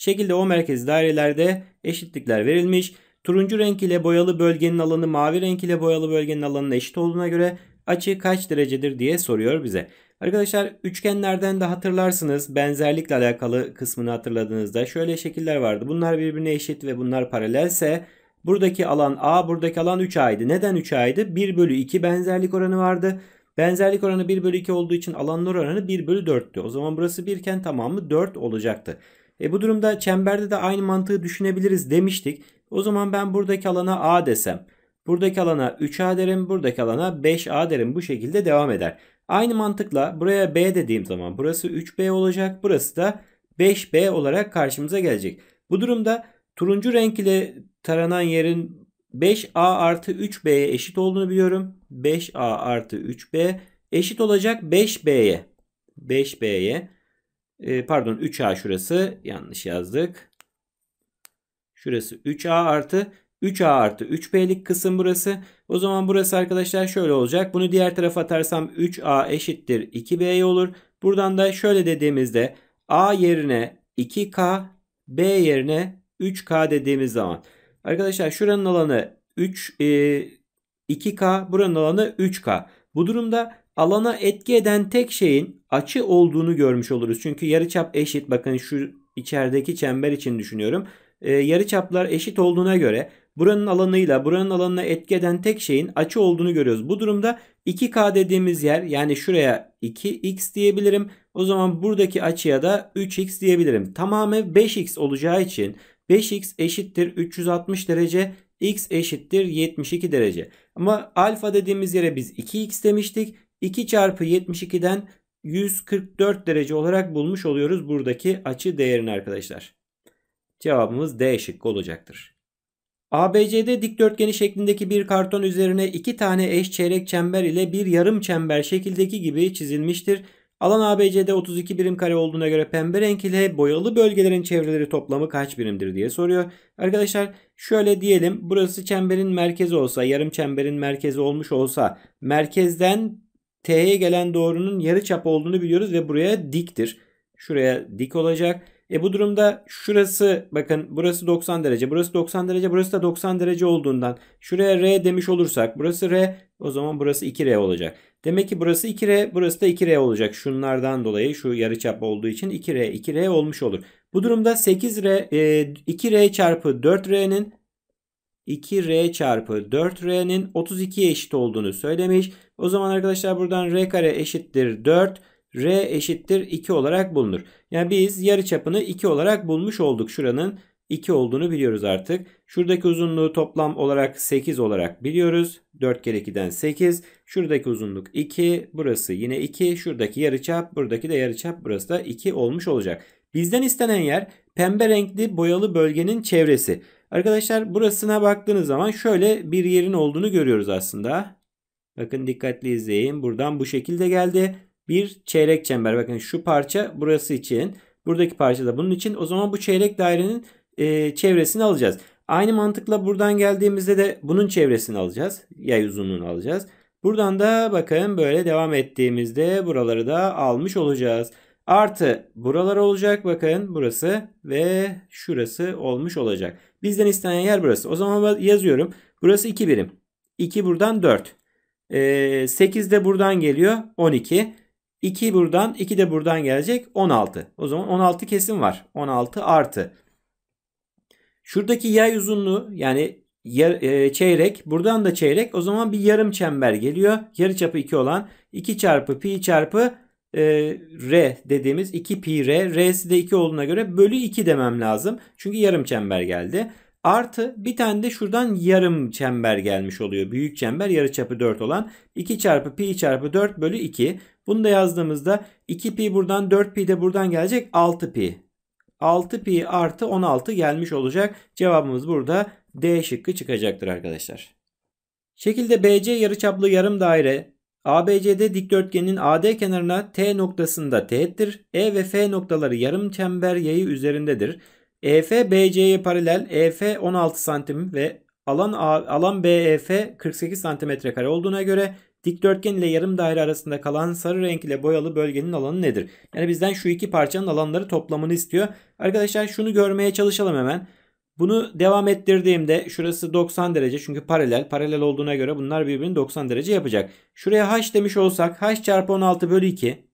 şekilde o merkez dairelerde eşitlikler verilmiş. Turuncu renk ile boyalı bölgenin alanı mavi renk ile boyalı bölgenin alanına eşit olduğuna göre açı kaç derecedir diye soruyor bize. Arkadaşlar üçgenlerden de hatırlarsınız benzerlikle alakalı kısmını hatırladığınızda şöyle şekiller vardı. Bunlar birbirine eşit ve bunlar paralelse buradaki alan A buradaki alan 3A'ydı. Neden 3A'ydı? 1 bölü 2 benzerlik oranı vardı. Benzerlik oranı 1 bölü 2 olduğu için alanlar oranı 1 bölü 4'tü. O zaman burası 1 iken tamamı 4 olacaktı. E bu durumda çemberde de aynı mantığı düşünebiliriz demiştik. O zaman ben buradaki alana A desem. Buradaki alana 3A derim. Buradaki alana 5A derim. Bu şekilde devam eder. Aynı mantıkla buraya B dediğim zaman burası 3B olacak. Burası da 5B olarak karşımıza gelecek. Bu durumda turuncu renk ile taranan yerin 5A artı 3B'ye eşit olduğunu biliyorum. 5A artı 3B eşit olacak 5B'ye. 5B'ye. Ee, pardon 3A şurası yanlış yazdık. Şurası 3A artı 3A artı 3B'lik kısım burası. O zaman burası arkadaşlar şöyle olacak. Bunu diğer tarafa atarsam 3A eşittir 2 b olur. Buradan da şöyle dediğimizde A yerine 2K B yerine 3K dediğimiz zaman. Arkadaşlar şuranın alanı 3 e, 2K buranın alanı 3K. Bu durumda alana etki eden tek şeyin açı olduğunu görmüş oluruz. Çünkü yarıçap eşit bakın şu içerideki çember için düşünüyorum. E, yarıçaplar eşit olduğuna göre buranın alanıyla buranın alanına etki eden tek şeyin açı olduğunu görüyoruz. Bu durumda 2K dediğimiz yer yani şuraya 2X diyebilirim. O zaman buradaki açıya da 3X diyebilirim. Tamamı 5X olacağı için 5X eşittir 360 derece X eşittir 72 derece. Ama alfa dediğimiz yere biz 2X demiştik. 2 çarpı 72'den 144 derece olarak bulmuş oluyoruz buradaki açı değerini arkadaşlar. Cevabımız D şıkkı olacaktır. ABCD dikdörtgeni şeklindeki bir karton üzerine iki tane eş çeyrek çember ile bir yarım çember şekildeki gibi çizilmiştir. Alan ABC'de 32 birim kare olduğuna göre pembe renk ile boyalı bölgelerin çevreleri toplamı kaç birimdir diye soruyor. Arkadaşlar şöyle diyelim burası çemberin merkezi olsa yarım çemberin merkezi olmuş olsa merkezden T'ye gelen doğrunun yarı çap olduğunu biliyoruz ve buraya diktir. Şuraya dik olacak. E bu durumda şurası bakın burası 90 derece, burası 90 derece, burası da 90 derece olduğundan şuraya R demiş olursak burası R o zaman burası 2R olacak. Demek ki burası 2R, burası da 2R olacak. Şunlardan dolayı şu yarıçap olduğu için 2R, 2R olmuş olur. Bu durumda 8R, 2R e, çarpı 4R'nin 2r çarpı 4r'nin 32'ye eşit olduğunu söylemiş. O zaman arkadaşlar buradan r kare eşittir 4 r eşittir 2 olarak bulunur. Yani biz yarı çapını 2 olarak bulmuş olduk. Şuranın 2 olduğunu biliyoruz artık. Şuradaki uzunluğu toplam olarak 8 olarak biliyoruz. 4 kere 2'den 8. Şuradaki uzunluk 2. Burası yine 2. Şuradaki yarı çap, buradaki de yarıçap. Burası da 2 olmuş olacak. Bizden istenen yer pembe renkli boyalı bölgenin çevresi. Arkadaşlar burasına baktığınız zaman şöyle bir yerin olduğunu görüyoruz aslında. Bakın dikkatli izleyin. Buradan bu şekilde geldi. Bir çeyrek çember. Bakın şu parça burası için. Buradaki parça da bunun için. O zaman bu çeyrek dairenin e, çevresini alacağız. Aynı mantıkla buradan geldiğimizde de bunun çevresini alacağız. Yay uzunluğunu alacağız. Buradan da bakın böyle devam ettiğimizde buraları da almış olacağız. Artı buralar olacak bakın burası ve şurası olmuş olacak. Bizden istenen yer burası. O zaman yazıyorum. Burası 2 birim. 2 buradan 4. E, 8 de buradan geliyor. 12. 2 buradan 2 de buradan gelecek. 16. O zaman 16 kesim var. 16 artı. Şuradaki yay uzunluğu yani yer, e, çeyrek. Buradan da çeyrek. O zaman bir yarım çember geliyor. Yarı çapı 2 olan 2 çarpı pi çarpı e, R dediğimiz 2 pi R. R'si de 2 olduğuna göre bölü 2 demem lazım. Çünkü yarım çember geldi. Artı bir tane de şuradan yarım çember gelmiş oluyor. Büyük çember yarı çapı 4 olan 2 çarpı pi çarpı 4 bölü 2. Bunu da yazdığımızda 2 pi buradan 4 pi de buradan gelecek 6 pi. 6 pi artı 16 gelmiş olacak. Cevabımız burada D şıkkı çıkacaktır arkadaşlar. Şekilde BC yarıçaplı yarım daire ABCD dikdörtgenin AD kenarına T noktasında teğettir. E ve F noktaları yarım çember yayı üzerindedir. EF BC'ye paralel EF 16 santim ve alan A, alan BEF 48 santimetre kare olduğuna göre dikdörtgen ile yarım daire arasında kalan sarı renk ile boyalı bölgenin alanı nedir? Yani bizden şu iki parçanın alanları toplamını istiyor. Arkadaşlar şunu görmeye çalışalım hemen. Bunu devam ettirdiğimde şurası 90 derece çünkü paralel. Paralel olduğuna göre bunlar birbirini 90 derece yapacak. Şuraya h demiş olsak h çarpı 16 bölü 2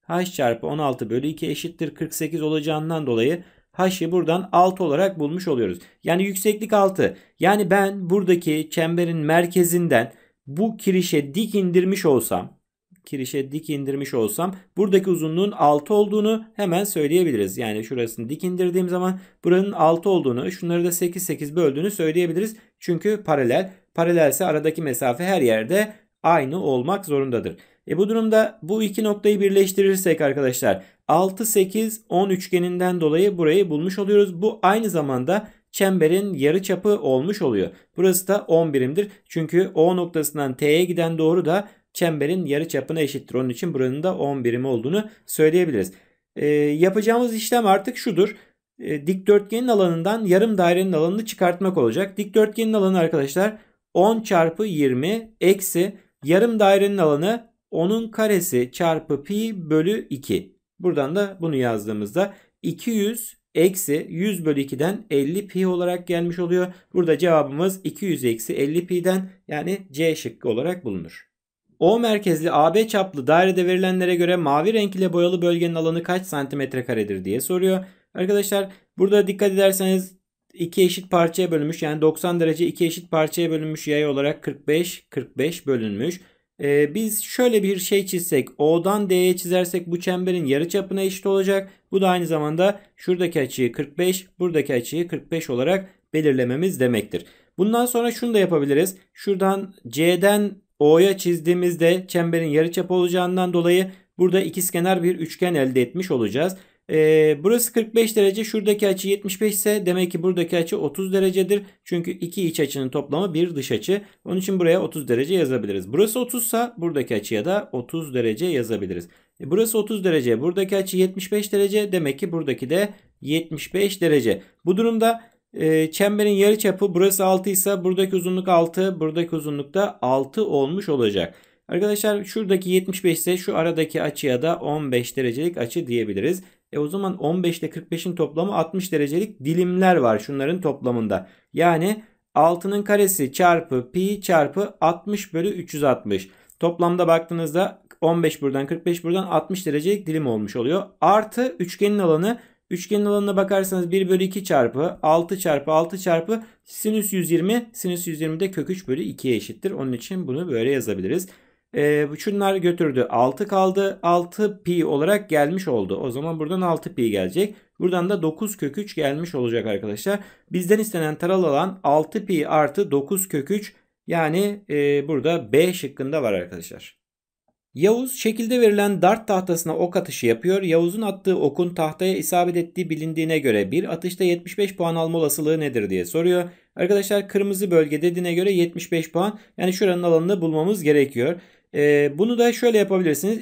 h çarpı 16 bölü 2 eşittir 48 olacağından dolayı h'ı buradan 6 olarak bulmuş oluyoruz. Yani yükseklik 6. Yani ben buradaki çemberin merkezinden bu kirişe dik indirmiş olsam kirişe dik indirmiş olsam buradaki uzunluğun 6 olduğunu hemen söyleyebiliriz. Yani şurasını dik indirdiğim zaman buranın 6 olduğunu şunları da 8 8 böldüğünü söyleyebiliriz. Çünkü paralel. Paralelse aradaki mesafe her yerde aynı olmak zorundadır. E bu durumda bu iki noktayı birleştirirsek arkadaşlar 6 8 10 üçgeninden dolayı burayı bulmuş oluyoruz. Bu aynı zamanda çemberin yarı çapı olmuş oluyor. Burası da 10 birimdir. Çünkü O noktasından T'ye giden doğru da çemberin yarı çapına eşittir. Onun için buranın da 10 birimi olduğunu söyleyebiliriz. E, yapacağımız işlem artık şudur. E, dikdörtgenin alanından yarım dairenin alanını çıkartmak olacak. Dikdörtgenin alanı arkadaşlar 10 çarpı 20 eksi yarım dairenin alanı 10'un karesi çarpı pi bölü 2. Buradan da bunu yazdığımızda 200 eksi 100 bölü 2'den 50 pi olarak gelmiş oluyor. Burada cevabımız 200 eksi 50 pi'den yani C şıkkı olarak bulunur. O merkezli AB çaplı dairede verilenlere göre mavi renk ile boyalı bölgenin alanı kaç santimetre karedir diye soruyor. Arkadaşlar burada dikkat ederseniz iki eşit parçaya bölünmüş yani 90 derece iki eşit parçaya bölünmüş yay olarak 45 45 bölünmüş. Ee, biz şöyle bir şey çizsek O'dan D'ye çizersek bu çemberin yarı çapına eşit olacak. Bu da aynı zamanda şuradaki açıyı 45 buradaki açıyı 45 olarak belirlememiz demektir. Bundan sonra şunu da yapabiliriz. Şuradan C'den O'ya çizdiğimizde çemberin yarıçap olacağından dolayı burada ikizkenar bir üçgen elde etmiş olacağız. Ee, burası 45 derece şuradaki açı 75 ise demek ki buradaki açı 30 derecedir. Çünkü iki iç açının toplamı bir dış açı. Onun için buraya 30 derece yazabiliriz. Burası 30 ise buradaki açıya da 30 derece yazabiliriz. E, burası 30 derece buradaki açı 75 derece demek ki buradaki de 75 derece. Bu durumda e, çemberin yarı çapı burası 6 ise buradaki uzunluk 6, buradaki uzunluk da 6 olmuş olacak. Arkadaşlar şuradaki 75 ise şu aradaki açıya da 15 derecelik açı diyebiliriz. E o zaman 15 ile 45'in toplamı 60 derecelik dilimler var şunların toplamında. Yani 6'nın karesi çarpı pi çarpı 60 bölü 360. Toplamda baktığınızda 15 buradan 45 buradan 60 derecelik dilim olmuş oluyor. Artı üçgenin alanı Üçgenin alanına bakarsanız 1 bölü 2 çarpı 6 çarpı 6 çarpı sinüs 120. Sinüs 120 de kök 3 bölü 2'ye eşittir. Onun için bunu böyle yazabiliriz. Ee, şunlar götürdü. 6 kaldı. 6 pi olarak gelmiş oldu. O zaman buradan 6 pi gelecek. Buradan da 9 kök 3 gelmiş olacak arkadaşlar. Bizden istenen taralı alan 6 pi artı 9 kök 3 yani e, burada B şıkkında var arkadaşlar. Yavuz şekilde verilen dart tahtasına ok atışı yapıyor. Yavuz'un attığı okun tahtaya isabet ettiği bilindiğine göre bir atışta 75 puan alma olasılığı nedir diye soruyor. Arkadaşlar kırmızı bölge dediğine göre 75 puan yani şuranın alanını bulmamız gerekiyor. Ee, bunu da şöyle yapabilirsiniz.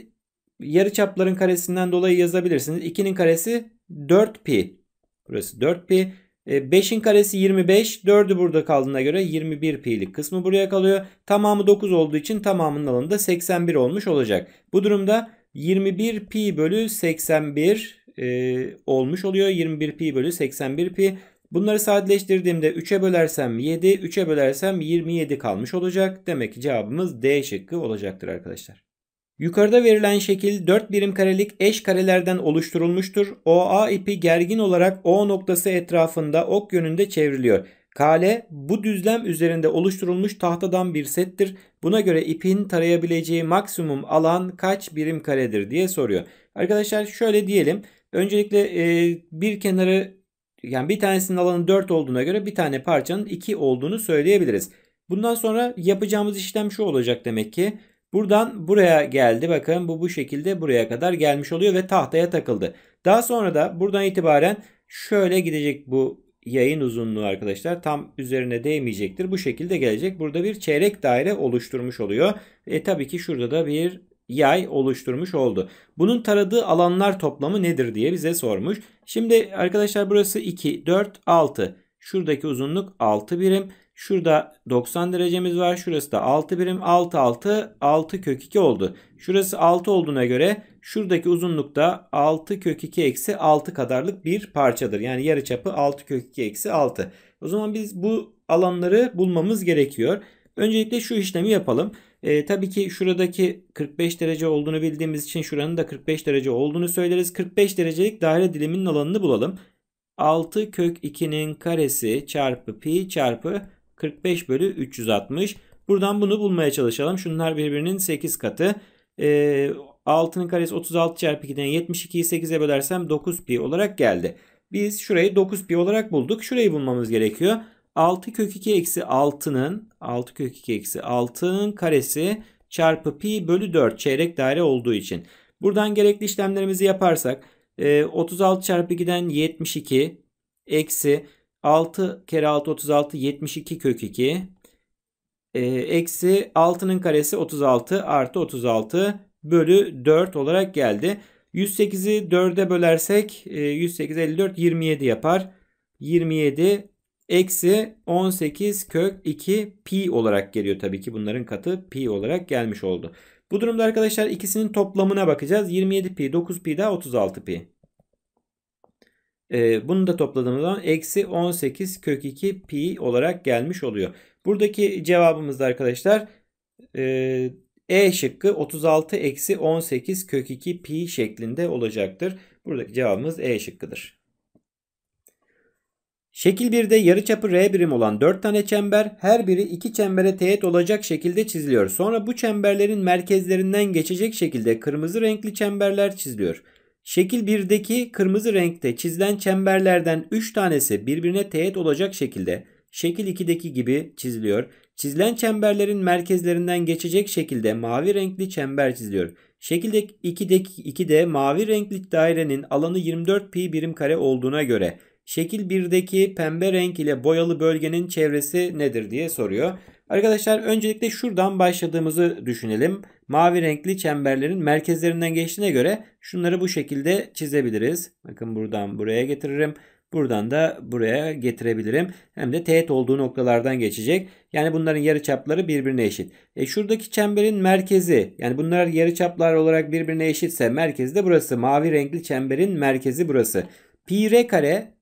Yarı çapların karesinden dolayı yazabilirsiniz. 2'nin karesi 4 pi. Burası 4 pi. 5'in e, karesi 25. 4'ü burada kaldığına göre 21 pi'lik kısmı buraya kalıyor. Tamamı 9 olduğu için tamamının alanında 81 olmuş olacak. Bu durumda 21 pi bölü 81 e, olmuş oluyor. 21 pi bölü 81 pi. Bunları sadeleştirdiğimde 3'e bölersem 7, 3'e bölersem 27 kalmış olacak. Demek ki cevabımız D şıkkı olacaktır arkadaşlar. Yukarıda verilen şekil 4 birim karelik eş karelerden oluşturulmuştur. OA ipi gergin olarak O noktası etrafında ok yönünde çevriliyor. Kale bu düzlem üzerinde oluşturulmuş tahtadan bir settir. Buna göre ipin tarayabileceği maksimum alan kaç birim karedir diye soruyor. Arkadaşlar şöyle diyelim. Öncelikle e, bir kenarı yani bir tanesinin alanı 4 olduğuna göre bir tane parçanın 2 olduğunu söyleyebiliriz. Bundan sonra yapacağımız işlem şu olacak demek ki. Buradan buraya geldi. Bakın bu bu şekilde buraya kadar gelmiş oluyor ve tahtaya takıldı. Daha sonra da buradan itibaren şöyle gidecek bu yayın uzunluğu arkadaşlar. Tam üzerine değmeyecektir. Bu şekilde gelecek. Burada bir çeyrek daire oluşturmuş oluyor. E tabii ki şurada da bir yay oluşturmuş oldu. Bunun taradığı alanlar toplamı nedir diye bize sormuş. Şimdi arkadaşlar burası 2, 4, 6. Şuradaki uzunluk 6 birim. Şurada 90 derecemiz var. Şurası da 6 birim. 6 6 6 kök 2 oldu. Şurası 6 olduğuna göre şuradaki uzunluk da 6 kök 2 eksi 6 kadarlık bir parçadır. Yani yarı çapı 6 kök 2 eksi 6. O zaman biz bu alanları bulmamız gerekiyor. Öncelikle şu işlemi yapalım. E, tabii ki şuradaki 45 derece olduğunu bildiğimiz için şuranın da 45 derece olduğunu söyleriz. 45 derecelik daire diliminin alanını bulalım. 6 kök 2'nin karesi çarpı pi çarpı 45 bölü 360. Buradan bunu bulmaya çalışalım. Şunlar birbirinin 8 katı. E, ee, 6'nın karesi 36 çarpı 2'den 72'yi 8'e bölersem 9 pi olarak geldi. Biz şurayı 9 pi olarak bulduk. Şurayı bulmamız gerekiyor. 6 kök 2 eksi 6'nın 6 kök 2 eksi 6'nın karesi çarpı pi bölü 4 çeyrek daire olduğu için. Buradan gerekli işlemlerimizi yaparsak 36 e, çarpı 2'den 72 eksi 6 kere 6 36 72 kök 2. E, ee, eksi 6'nın karesi 36 artı 36 bölü 4 olarak geldi. 108'i 4'e bölersek e, 108 54 27 yapar. 27 eksi 18 kök 2 pi olarak geliyor tabii ki bunların katı pi olarak gelmiş oldu. Bu durumda arkadaşlar ikisinin toplamına bakacağız. 27 pi 9 pi daha 36 pi. Ee, bunu da topladığımız zaman eksi 18 kök 2 pi olarak gelmiş oluyor. Buradaki cevabımız da arkadaşlar e, e şıkkı 36 eksi 18 kök 2 pi şeklinde olacaktır. Buradaki cevabımız E şıkkıdır. Şekil 1'de yarıçapı R birim olan 4 tane çember her biri 2 çembere teğet olacak şekilde çiziliyor. Sonra bu çemberlerin merkezlerinden geçecek şekilde kırmızı renkli çemberler çiziliyor. Şekil 1'deki kırmızı renkte çizilen çemberlerden 3 tanesi birbirine teğet olacak şekilde şekil 2'deki gibi çiziliyor. Çizilen çemberlerin merkezlerinden geçecek şekilde mavi renkli çember çiziliyor. Şekilde 2'deki 2'de mavi renkli dairenin alanı 24 pi birim kare olduğuna göre Şekil 1'deki pembe renk ile boyalı bölgenin çevresi nedir diye soruyor. Arkadaşlar öncelikle şuradan başladığımızı düşünelim. Mavi renkli çemberlerin merkezlerinden geçtiğine göre şunları bu şekilde çizebiliriz. Bakın buradan buraya getiririm. Buradan da buraya getirebilirim. Hem de teğet olduğu noktalardan geçecek. Yani bunların yarıçapları birbirine eşit. E şuradaki çemberin merkezi yani bunlar yarıçaplar olarak birbirine eşitse merkezi de burası. Mavi renkli çemberin merkezi burası. Pi r kare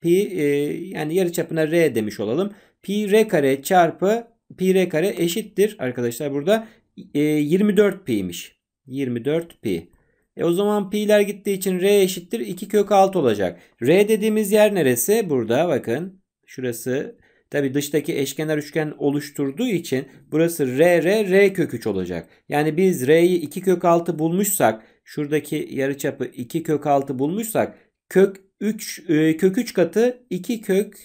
pi e, yani yarıçapına r demiş olalım. Pi r kare çarpı pi r kare eşittir arkadaşlar burada e, 24 piymiş. 24 pi. E o zaman pi'ler gittiği için r eşittir 2 kök 6 olacak. r dediğimiz yer neresi? Burada bakın. Şurası Tabi dıştaki eşkenar üçgen oluşturduğu için burası r r r kök 3 olacak. Yani biz r'yi 2 kök 6 bulmuşsak şuradaki yarıçapı 2 kök 6 bulmuşsak kök 3 e, kök 3 katı 2 kök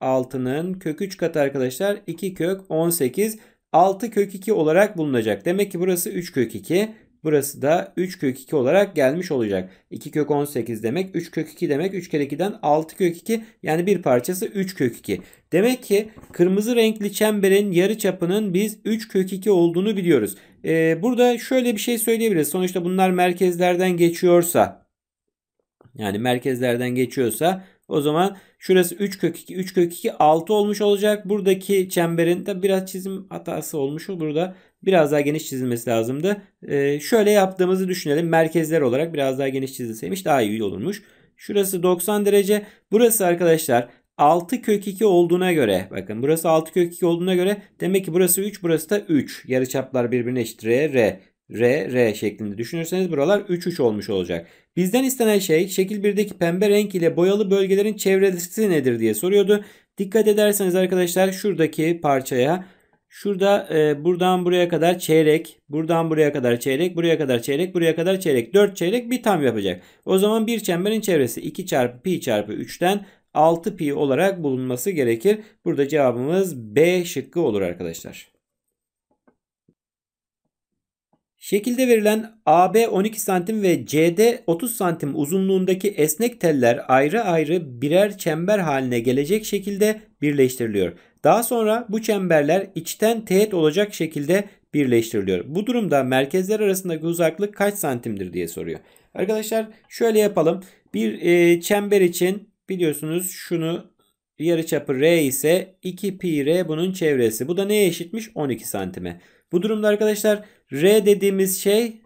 6'nın kök 3 katı arkadaşlar 2 kök 18 6 kök 2 olarak bulunacak. Demek ki burası 3 kök 2. Burası da 3 kök 2 olarak gelmiş olacak. 2 kök 18 demek 3 kök 2 demek 3 kere 2'den 6 kök 2 yani bir parçası 3 kök 2. Demek ki kırmızı renkli çemberin yarı çapının biz 3 kök 2 olduğunu biliyoruz. Ee, burada şöyle bir şey söyleyebiliriz. Sonuçta bunlar merkezlerden geçiyorsa yani merkezlerden geçiyorsa o zaman şurası 3 kök 2. 3 kök 2 6 olmuş olacak. Buradaki çemberin de biraz çizim hatası olmuş. Burada biraz daha geniş çizilmesi lazımdı. Ee, şöyle yaptığımızı düşünelim. Merkezler olarak biraz daha geniş çizilseymiş daha iyi olurmuş. Şurası 90 derece. Burası arkadaşlar 6 kök 2 olduğuna göre bakın burası 6 kök 2 olduğuna göre demek ki burası 3 burası da 3. Yarıçaplar birbirine eşit R R. R, R şeklinde düşünürseniz buralar 3, 3 olmuş olacak. Bizden istenen şey şekil 1'deki pembe renk ile boyalı bölgelerin çevresi nedir diye soruyordu. Dikkat ederseniz arkadaşlar şuradaki parçaya Şurada e, buradan buraya kadar çeyrek, buradan buraya kadar çeyrek, buraya kadar çeyrek, buraya kadar çeyrek. 4 çeyrek bir tam yapacak. O zaman bir çemberin çevresi 2 çarpı pi çarpı 3'ten 6 pi olarak bulunması gerekir. Burada cevabımız B şıkkı olur arkadaşlar. Şekilde verilen AB 12 santim ve CD 30 santim uzunluğundaki esnek teller ayrı ayrı birer çember haline gelecek şekilde birleştiriliyor. Daha sonra bu çemberler içten teğet olacak şekilde birleştiriliyor. Bu durumda merkezler arasındaki uzaklık kaç santimdir diye soruyor. Arkadaşlar şöyle yapalım. Bir e, çember için biliyorsunuz şunu yarıçapı r ise 2 pi r bunun çevresi. Bu da neye eşitmiş? 12 santime. Bu durumda arkadaşlar R dediğimiz şey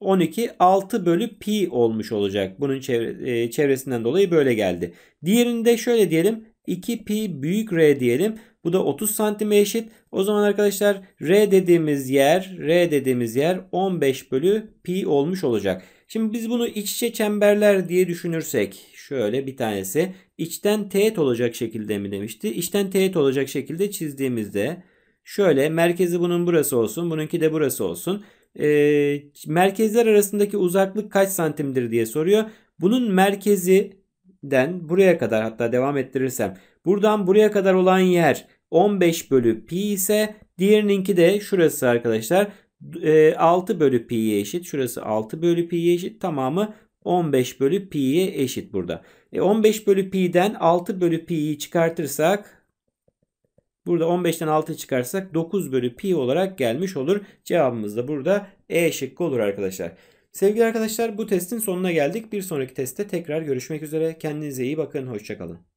12 6 bölü pi olmuş olacak. Bunun e, çevresinden dolayı böyle geldi. Diğerinde şöyle diyelim 2 pi büyük R diyelim. Bu da 30 santime eşit. O zaman arkadaşlar R dediğimiz yer R dediğimiz yer 15 bölü pi olmuş olacak. Şimdi biz bunu iç içe çemberler diye düşünürsek şöyle bir tanesi içten teğet olacak şekilde mi demişti? İçten teğet olacak şekilde çizdiğimizde Şöyle merkezi bunun burası olsun. Bununki de burası olsun. E, merkezler arasındaki uzaklık kaç santimdir diye soruyor. Bunun merkezinden buraya kadar hatta devam ettirirsem. Buradan buraya kadar olan yer 15 bölü pi ise diğerininki de şurası arkadaşlar. 6 ee, bölü pi'ye eşit. Şurası 6 bölü pi'ye eşit. Tamamı 15 bölü pi'ye eşit burada. E 15 bölü pi'den 6 bölü pi'yi çıkartırsak Burada 15'ten 6 çıkarsak 9 bölü pi olarak gelmiş olur. Cevabımız da burada E şıkkı olur arkadaşlar. Sevgili arkadaşlar bu testin sonuna geldik. Bir sonraki testte tekrar görüşmek üzere. Kendinize iyi bakın. Hoşçakalın.